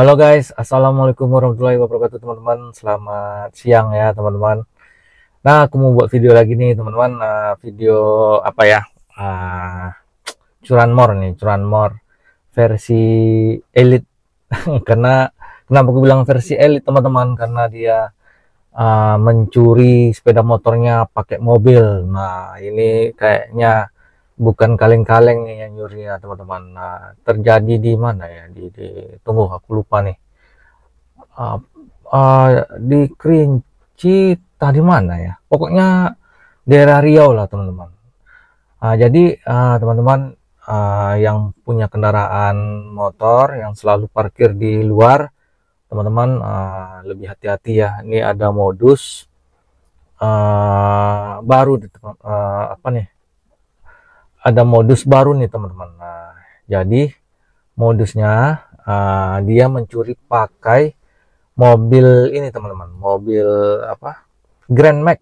Halo guys, assalamualaikum warahmatullahi wabarakatuh teman-teman. Selamat siang ya teman-teman. Nah aku mau buat video lagi nih teman-teman. Uh, video apa ya? Uh, ah, curanmor nih, curanmor versi elit. karena kenapa aku bilang versi elit teman-teman? Karena dia uh, mencuri sepeda motornya pakai mobil. Nah ini kayaknya bukan kaleng-kaleng yang yang ya teman-teman nah, terjadi di mana ya di, di tunggu aku lupa nih uh, ah, uh, ah, di Kerinci tadi mana ya pokoknya daerah Riau lah teman-teman uh, jadi teman-teman uh, uh, yang punya kendaraan motor yang selalu parkir di luar teman-teman uh, lebih hati-hati ya ini ada modus uh, baru uh, apa nih ada modus baru nih teman-teman. Nah, jadi modusnya uh, dia mencuri pakai mobil ini teman-teman, mobil apa? Grand Max.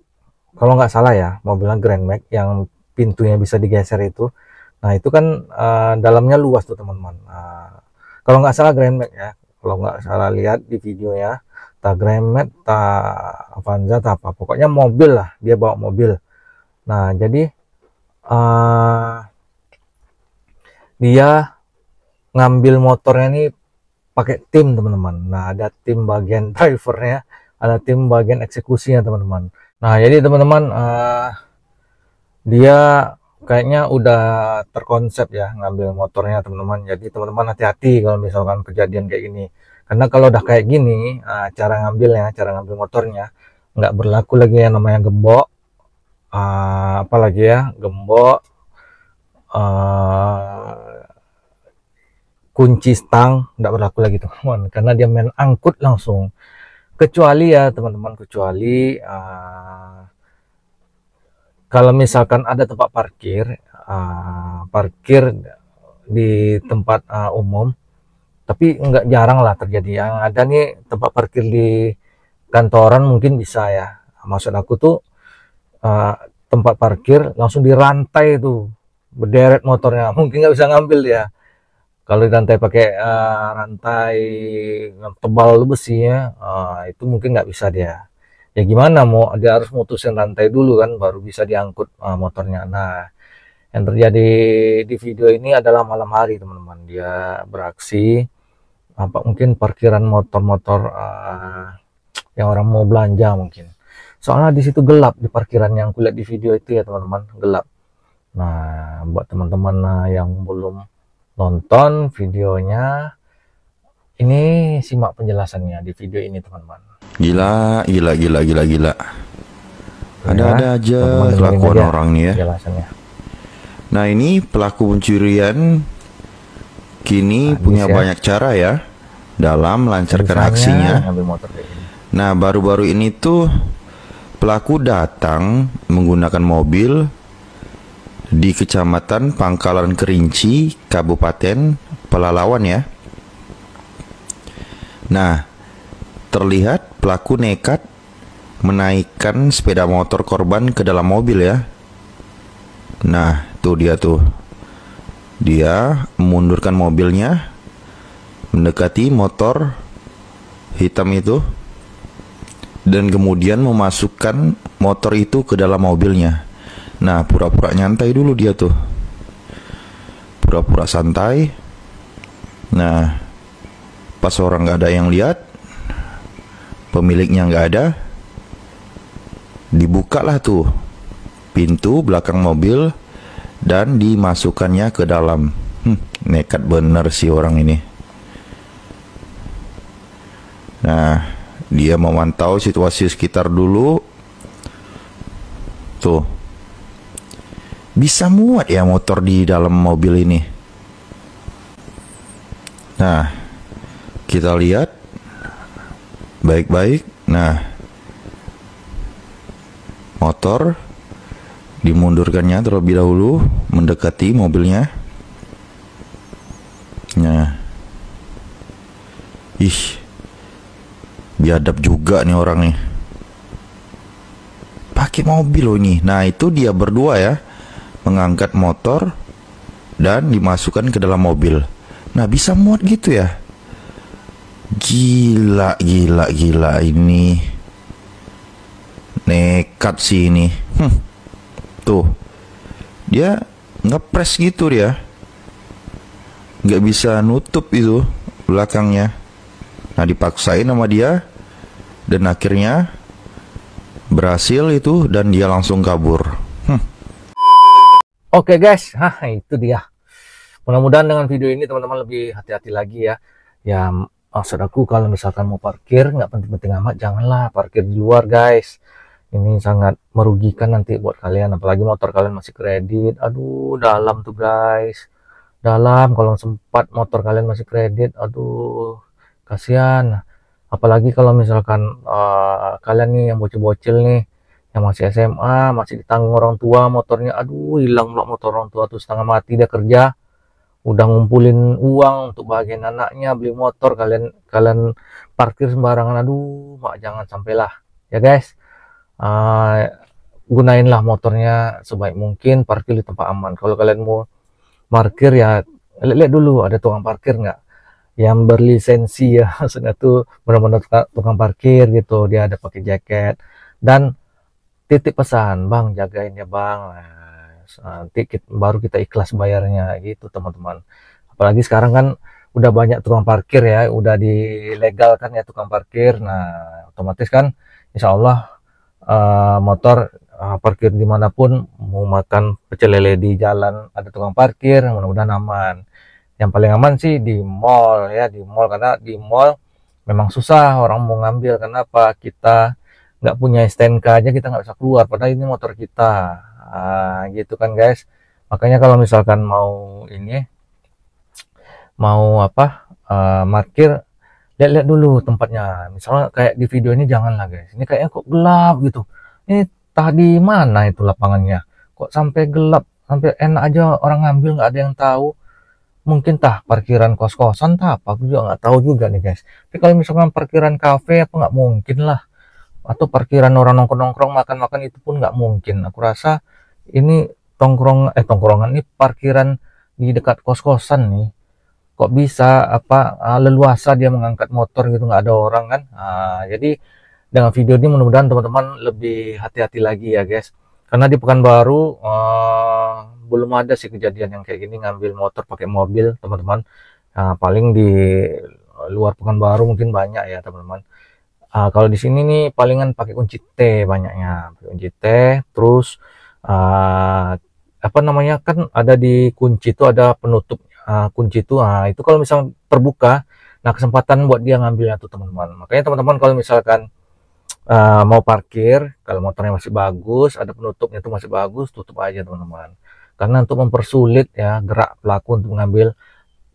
Kalau nggak salah ya, mobilnya Grand Max yang pintunya bisa digeser itu. Nah, itu kan uh, dalamnya luas tuh teman-teman. Uh, kalau nggak salah Grand Max ya. Kalau nggak salah lihat di video ya. Tak Grand Max, tak Avanza, tak apa. Pokoknya mobil lah, dia bawa mobil. Nah, jadi Eh, dia ngambil motornya ini pakai tim teman-teman. Nah ada tim bagian drivernya, ada tim bagian eksekusinya teman-teman. Nah jadi teman-teman uh, dia kayaknya udah terkonsep ya ngambil motornya teman-teman. Jadi teman-teman hati-hati kalau misalkan kejadian kayak gini. Karena kalau udah kayak gini, uh, cara ngambilnya, cara ngambil motornya nggak berlaku lagi yang namanya gembok, uh, lagi ya gembok uh, kunci stang tidak berlaku lagi teman-teman karena dia main angkut langsung kecuali ya teman-teman kecuali uh, kalau misalkan ada tempat parkir uh, parkir di tempat uh, umum tapi nggak jarang lah terjadi yang ada nih tempat parkir di kantoran mungkin bisa ya maksud aku tuh uh, tempat parkir langsung dirantai itu berderet motornya mungkin nggak bisa ngambil ya kalau di rantai pakai uh, rantai yang tebal besinya uh, itu mungkin nggak bisa dia ya gimana mau dia harus mutusin rantai dulu kan baru bisa diangkut uh, motornya nah yang terjadi di video ini adalah malam hari teman-teman dia beraksi apa mungkin parkiran motor-motor uh, yang orang mau belanja mungkin soalnya di situ gelap di parkiran yang kulihat di video itu ya teman-teman gelap nah buat teman-teman eh, yang belum nonton videonya ini simak penjelasannya di video ini teman-teman gila gila gila gila gila ada-ada ya, aja teman orang nih ya penjelasannya. nah ini pelaku pencurian kini punya ya. banyak cara ya dalam melancarkan aksinya nah baru-baru ini tuh Pelaku datang menggunakan mobil di Kecamatan Pangkalan Kerinci, Kabupaten Pelalawan ya. Nah, terlihat pelaku nekat menaikkan sepeda motor korban ke dalam mobil ya. Nah, tuh dia tuh. Dia mundurkan mobilnya mendekati motor hitam itu dan kemudian memasukkan motor itu ke dalam mobilnya. Nah, pura-pura nyantai dulu dia tuh. Pura-pura santai. Nah, pas orang nggak ada yang lihat, pemiliknya nggak ada, dibukalah tuh pintu belakang mobil dan dimasukkannya ke dalam. Hm, nekat bener sih orang ini. Nah, dia memantau situasi sekitar dulu. Tuh. Bisa muat ya motor di dalam mobil ini. Nah, kita lihat baik-baik. Nah, motor dimundurkannya terlebih dahulu mendekati mobilnya. Nah, ih, biadab juga nih orang nih pakai mobil loh ini nah itu dia berdua ya mengangkat motor dan dimasukkan ke dalam mobil nah bisa muat gitu ya gila gila gila ini nekat sih ini hm. tuh dia ngepres gitu dia nggak bisa nutup itu belakangnya nah dipaksain sama dia dan akhirnya berhasil itu dan dia langsung kabur. Hmm. Oke okay guys, Hah, itu dia. Mudah-mudahan dengan video ini teman-teman lebih hati-hati lagi ya. Ya maksud aku kalau misalkan mau parkir nggak penting-penting amat janganlah parkir di luar guys. Ini sangat merugikan nanti buat kalian apalagi motor kalian masih kredit. Aduh, dalam tuh guys. Dalam kalau sempat motor kalian masih kredit, aduh kasihan apalagi kalau misalkan uh, kalian nih yang bocil-bocil nih yang masih SMA masih ditanggung orang tua motornya aduh hilang loh motor orang tua tuh setengah mati dia kerja udah ngumpulin uang untuk bagian anaknya beli motor kalian kalian parkir sembarangan aduh mak jangan sampailah ya guys uh, gunainlah motornya sebaik mungkin parkir di tempat aman kalau kalian mau parkir ya lihat dulu ada tukang parkir nggak yang berlisensi ya maksudnya tuh benar-benar tukang parkir gitu dia ada pakai jaket dan titip pesan bang jagain ya bang nah, nanti kita, baru kita ikhlas bayarnya gitu teman-teman apalagi sekarang kan udah banyak tukang parkir ya udah dilegalkan ya tukang parkir nah otomatis kan insya Allah uh, motor uh, parkir dimanapun mau makan pecel lele di jalan ada tukang parkir mudah-mudahan aman yang paling aman sih di mall ya di mall karena di mall memang susah orang mau ngambil kenapa kita nggak punya STNK aja kita nggak bisa keluar padahal ini motor kita nah, gitu kan guys makanya kalau misalkan mau ini mau apa uh, ah, markir lihat-lihat dulu tempatnya misalnya kayak di video ini janganlah guys ini kayaknya kok gelap gitu ini tadi mana itu lapangannya kok sampai gelap sampai enak aja orang ngambil nggak ada yang tahu mungkin tah parkiran kos-kosan tah apa aku juga nggak tahu juga nih guys tapi kalau misalkan parkiran kafe apa nggak mungkin lah atau parkiran orang nongkrong-nongkrong makan-makan itu pun nggak mungkin aku rasa ini tongkrong eh tongkrongan ini parkiran di dekat kos-kosan nih kok bisa apa ah, leluasa dia mengangkat motor gitu nggak ada orang kan nah, jadi dengan video ini mudah-mudahan teman-teman lebih hati-hati lagi ya guys karena di Pekanbaru eh, belum ada sih kejadian yang kayak gini ngambil motor pakai mobil teman-teman nah, paling di luar Pekanbaru mungkin banyak ya teman-teman uh, kalau di sini nih palingan pakai kunci T banyaknya pake kunci T terus uh, apa namanya kan ada di kunci itu ada penutup uh, kunci itu nah, itu kalau misalnya terbuka nah kesempatan buat dia ngambilnya tuh teman-teman makanya teman-teman kalau misalkan uh, mau parkir kalau motornya masih bagus ada penutupnya itu masih bagus tutup aja teman-teman karena untuk mempersulit ya gerak pelaku untuk mengambil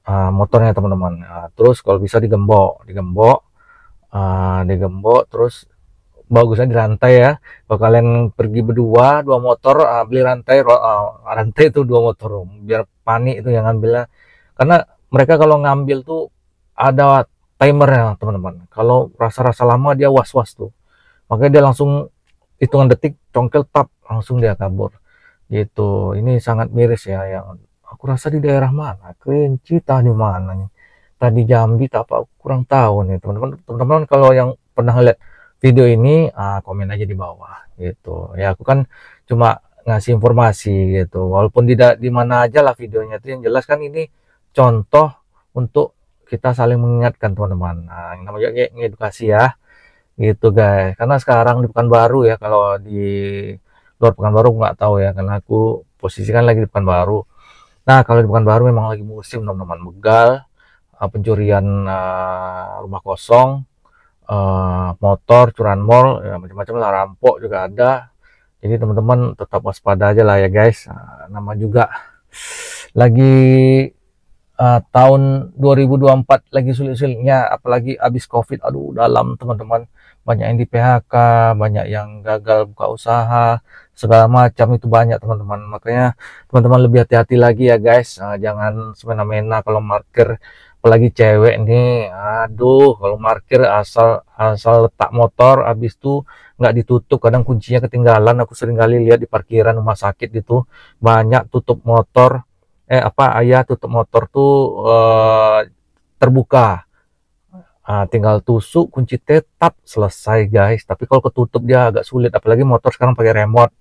uh, motornya teman-teman uh, terus kalau bisa digembok digembok uh, digembok terus bagusnya di rantai ya kalau kalian pergi berdua dua motor uh, beli rantai uh, rantai itu dua motor biar panik itu yang ngambilnya karena mereka kalau ngambil tuh ada timernya teman-teman kalau rasa-rasa lama dia was-was tuh makanya dia langsung hitungan detik congkel tap langsung dia kabur Gitu. Ini sangat miris ya yang aku rasa di daerah mana, kelinci tadi mana nih. Tadi Jambi tak apa kurang tahu nih, teman-teman. Teman-teman kalau yang pernah lihat video ini ah, komen aja di bawah gitu. Ya aku kan cuma ngasih informasi gitu. Walaupun tidak di mana aja lah videonya itu yang jelas kan ini contoh untuk kita saling mengingatkan teman-teman. Nah, yang namanya edukasi ya gitu guys karena sekarang bukan baru ya kalau di luar Pekanbaru nggak tahu ya karena aku posisikan lagi di Pekanbaru nah kalau di Pekanbaru memang lagi musim teman-teman begal eh, pencurian eh, rumah kosong eh, motor curan mall ya, macam-macam lah rampok juga ada jadi teman-teman tetap waspada aja lah ya guys nama juga lagi uh, tahun 2024 lagi sulit-sulitnya apalagi abis covid aduh dalam teman-teman banyak yang di PHK banyak yang gagal buka usaha segala macam itu banyak teman-teman makanya teman-teman lebih hati-hati lagi ya guys uh, jangan semena-mena kalau marker apalagi cewek nih aduh kalau marker asal asal letak motor habis itu nggak ditutup kadang kuncinya ketinggalan aku sering kali lihat di parkiran rumah sakit gitu banyak tutup motor eh apa ayah tutup motor tuh uh, terbuka Nah, tinggal tusuk kunci tetap selesai guys tapi kalau ketutup dia agak sulit apalagi motor sekarang pakai remote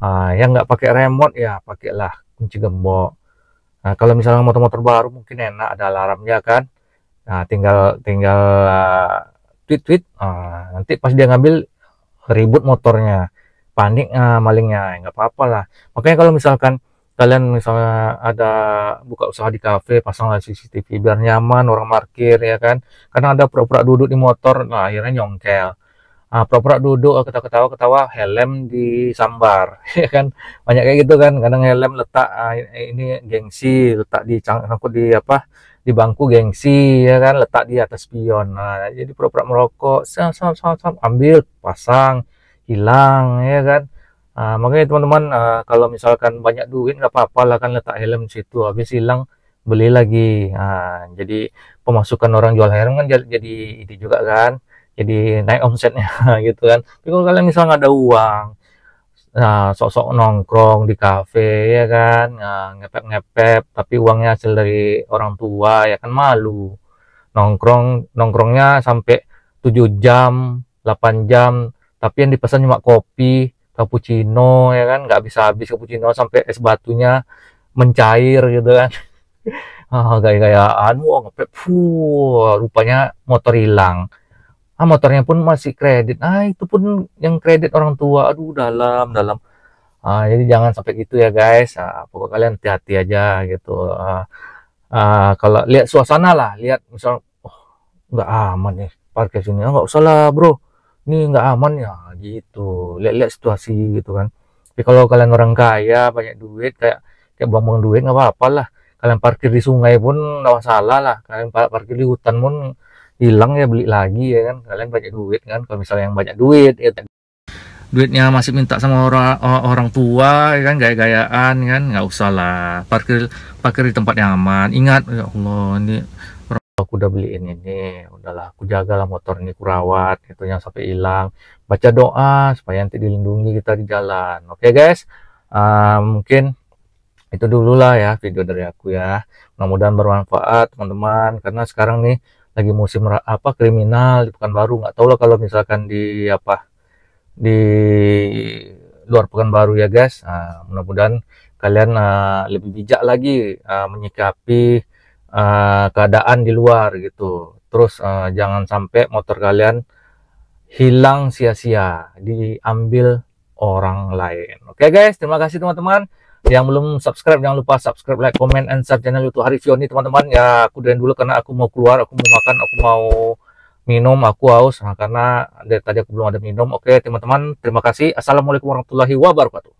Uh, yang nggak pakai remote ya pakailah kunci gembok. Nah, kalau misalnya motor-motor baru mungkin enak ada alarmnya kan. Nah, tinggal tinggal ah, tweet-tweet uh, nanti pas dia ngambil ribut motornya. Panik uh, malingnya, nggak apa-apa lah. Makanya kalau misalkan kalian misalnya ada buka usaha di kafe pasanglah CCTV biar nyaman orang parkir ya kan karena ada pura-pura duduk di motor nah akhirnya nyongkel ah, pura-pura duduk ketawa-ketawa ketawa helm disambar ya kan banyak kayak gitu kan kadang helm letak ah, ini gengsi letak di cangkut di apa di bangku gengsi ya kan letak di atas pion nah jadi pura-pura merokok sam sam sam sam ambil pasang hilang ya kan ah, makanya teman-teman ah, kalau misalkan banyak duit nggak apa-apa lah kan letak helm situ habis hilang beli lagi nah, jadi pemasukan orang jual helm kan jadi ide juga kan jadi naik omsetnya gitu kan tapi kalau kalian misalnya nggak ada uang nah sok-sok nongkrong di kafe ya kan nah, ngepep-ngepep tapi uangnya hasil dari orang tua ya kan malu nongkrong nongkrongnya sampai 7 jam 8 jam tapi yang dipesan cuma kopi cappuccino ya kan nggak bisa habis cappuccino sampai es batunya mencair gitu kan ah gaya-gayaan wah ngepep rupanya motor hilang ah motornya pun masih kredit ah itu pun yang kredit orang tua aduh dalam dalam ah, jadi jangan sampai gitu ya guys ah, pokok kalian hati-hati aja gitu ah, ah, kalau lihat suasana lah lihat misal oh nggak aman ya parkir sini ah, nggak oh, usah lah bro ini nggak aman ya ah, gitu lihat-lihat situasi gitu kan tapi kalau kalian orang kaya banyak duit kayak kayak buang-buang duit nggak apa-apa lah kalian parkir di sungai pun nggak masalah lah kalian parkir di hutan pun hilang ya beli lagi ya kan kalian banyak duit kan kalau misalnya yang banyak duit ya kan. duitnya masih minta sama orang orang tua ya kan gaya-gayaan kan nggak usah lah parkir parkir di tempat yang aman ingat ya Allah ini aku udah beliin ini udahlah aku jagalah motor ini kurawat itu yang sampai hilang baca doa supaya nanti dilindungi kita di jalan oke okay, guys uh, mungkin itu dulu lah ya video dari aku ya mudah-mudahan bermanfaat teman-teman karena sekarang nih lagi musim apa kriminal di Pekanbaru nggak tahu lah kalau misalkan di apa di luar Pekanbaru ya guys nah, mudah-mudahan kalian uh, lebih bijak lagi uh, menyikapi uh, keadaan di luar gitu terus uh, jangan sampai motor kalian hilang sia-sia diambil orang lain oke okay, guys terima kasih teman-teman yang belum subscribe jangan lupa subscribe like comment and share channel YouTube Hari Fioni teman-teman ya aku dan dulu karena aku mau keluar aku mau makan aku mau minum aku haus nah, karena dari tadi aku belum ada minum oke teman-teman terima kasih assalamualaikum warahmatullahi wabarakatuh